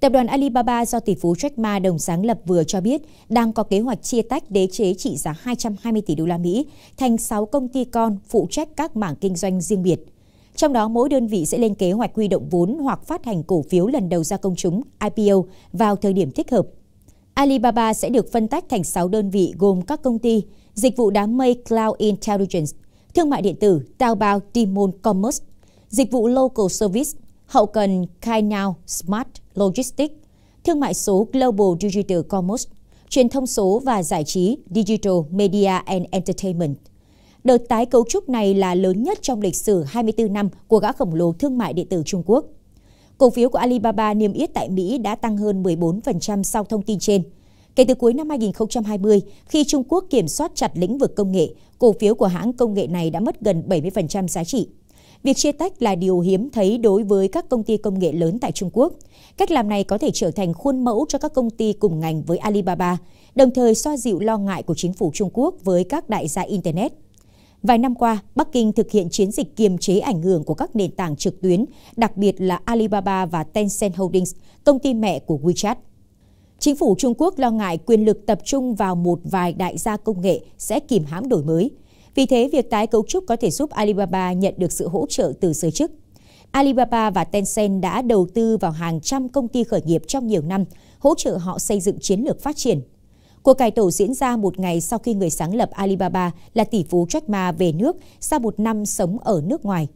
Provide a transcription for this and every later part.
Tập đoàn Alibaba do tỷ phú Jack Ma đồng sáng lập vừa cho biết đang có kế hoạch chia tách đế chế trị giá 220 tỷ đô la Mỹ thành 6 công ty con phụ trách các mảng kinh doanh riêng biệt. Trong đó, mỗi đơn vị sẽ lên kế hoạch quy động vốn hoặc phát hành cổ phiếu lần đầu ra công chúng IPO vào thời điểm thích hợp. Alibaba sẽ được phân tách thành 6 đơn vị gồm các công ty dịch vụ đám mây Cloud Intelligence, thương mại điện tử Taobao Timon Commerce, dịch vụ Local Service, hậu cần Kainao Smart, Logistics, Thương mại số Global Digital Commerce, Truyền thông số và giải trí Digital Media and Entertainment. Đợt tái cấu trúc này là lớn nhất trong lịch sử 24 năm của gã khổng lồ thương mại điện tử Trung Quốc. Cổ phiếu của Alibaba niêm yết tại Mỹ đã tăng hơn 14% sau thông tin trên. Kể từ cuối năm 2020, khi Trung Quốc kiểm soát chặt lĩnh vực công nghệ, cổ phiếu của hãng công nghệ này đã mất gần 70% giá trị. Việc chia tách là điều hiếm thấy đối với các công ty công nghệ lớn tại Trung Quốc. Cách làm này có thể trở thành khuôn mẫu cho các công ty cùng ngành với Alibaba, đồng thời xoa dịu lo ngại của chính phủ Trung Quốc với các đại gia Internet. Vài năm qua, Bắc Kinh thực hiện chiến dịch kiềm chế ảnh hưởng của các nền tảng trực tuyến, đặc biệt là Alibaba và Tencent Holdings, công ty mẹ của WeChat. Chính phủ Trung Quốc lo ngại quyền lực tập trung vào một vài đại gia công nghệ sẽ kìm hãm đổi mới – vì thế, việc tái cấu trúc có thể giúp Alibaba nhận được sự hỗ trợ từ giới chức. Alibaba và Tencent đã đầu tư vào hàng trăm công ty khởi nghiệp trong nhiều năm, hỗ trợ họ xây dựng chiến lược phát triển. Cuộc cải tổ diễn ra một ngày sau khi người sáng lập Alibaba là tỷ phú Jack Ma về nước sau một năm sống ở nước ngoài.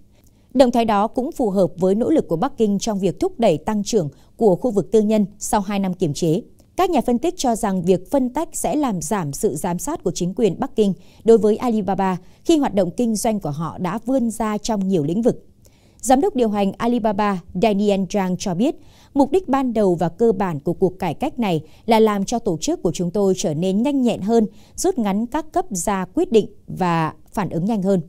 Động thái đó cũng phù hợp với nỗ lực của Bắc Kinh trong việc thúc đẩy tăng trưởng của khu vực tư nhân sau 2 năm kiềm chế. Các nhà phân tích cho rằng việc phân tách sẽ làm giảm sự giám sát của chính quyền Bắc Kinh đối với Alibaba khi hoạt động kinh doanh của họ đã vươn ra trong nhiều lĩnh vực. Giám đốc điều hành Alibaba Daniel Zhang cho biết, mục đích ban đầu và cơ bản của cuộc cải cách này là làm cho tổ chức của chúng tôi trở nên nhanh nhẹn hơn, rút ngắn các cấp ra quyết định và phản ứng nhanh hơn.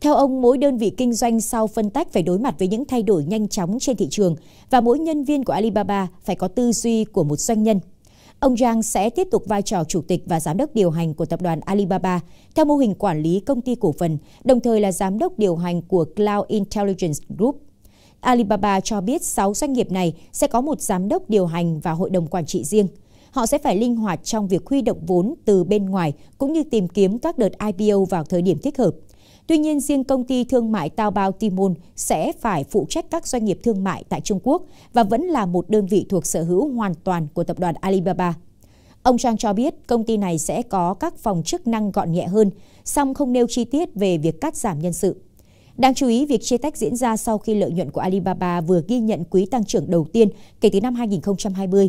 Theo ông, mỗi đơn vị kinh doanh sau phân tách phải đối mặt với những thay đổi nhanh chóng trên thị trường và mỗi nhân viên của Alibaba phải có tư duy của một doanh nhân. Ông Zhang sẽ tiếp tục vai trò chủ tịch và giám đốc điều hành của tập đoàn Alibaba theo mô hình quản lý công ty cổ phần, đồng thời là giám đốc điều hành của Cloud Intelligence Group. Alibaba cho biết 6 doanh nghiệp này sẽ có một giám đốc điều hành và hội đồng quản trị riêng. Họ sẽ phải linh hoạt trong việc huy động vốn từ bên ngoài cũng như tìm kiếm các đợt IPO vào thời điểm thích hợp. Tuy nhiên, riêng công ty thương mại Taobao Timon sẽ phải phụ trách các doanh nghiệp thương mại tại Trung Quốc và vẫn là một đơn vị thuộc sở hữu hoàn toàn của tập đoàn Alibaba. Ông Trang cho biết công ty này sẽ có các phòng chức năng gọn nhẹ hơn, song không nêu chi tiết về việc cắt giảm nhân sự. Đáng chú ý, việc chia tách diễn ra sau khi lợi nhuận của Alibaba vừa ghi nhận quý tăng trưởng đầu tiên kể từ năm 2020.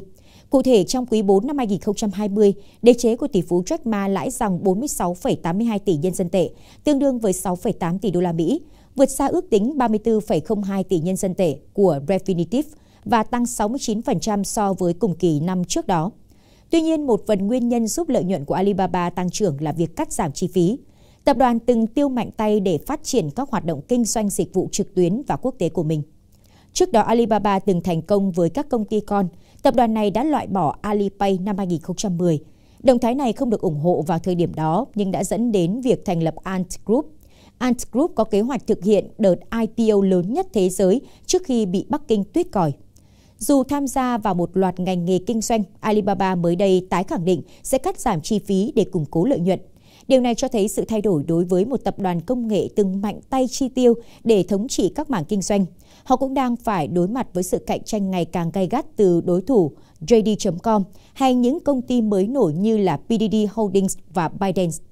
Cụ thể, trong quý 4 năm 2020, đế chế của tỷ phú Jack Ma lãi dòng 46,82 tỷ nhân dân tệ, tương đương với 6,8 tỷ đô la Mỹ, vượt xa ước tính 34,02 tỷ nhân dân tệ của Refinitiv và tăng 69% so với cùng kỳ năm trước đó. Tuy nhiên, một phần nguyên nhân giúp lợi nhuận của Alibaba tăng trưởng là việc cắt giảm chi phí. Tập đoàn từng tiêu mạnh tay để phát triển các hoạt động kinh doanh dịch vụ trực tuyến và quốc tế của mình. Trước đó, Alibaba từng thành công với các công ty con – Tập đoàn này đã loại bỏ Alipay năm 2010. Động thái này không được ủng hộ vào thời điểm đó nhưng đã dẫn đến việc thành lập Ant Group. Ant Group có kế hoạch thực hiện đợt IPO lớn nhất thế giới trước khi bị Bắc Kinh tuyết còi. Dù tham gia vào một loạt ngành nghề kinh doanh, Alibaba mới đây tái khẳng định sẽ cắt giảm chi phí để củng cố lợi nhuận. Điều này cho thấy sự thay đổi đối với một tập đoàn công nghệ từng mạnh tay chi tiêu để thống trị các mảng kinh doanh. Họ cũng đang phải đối mặt với sự cạnh tranh ngày càng gay gắt từ đối thủ JD.com hay những công ty mới nổi như là PDD Holdings và ByteDance.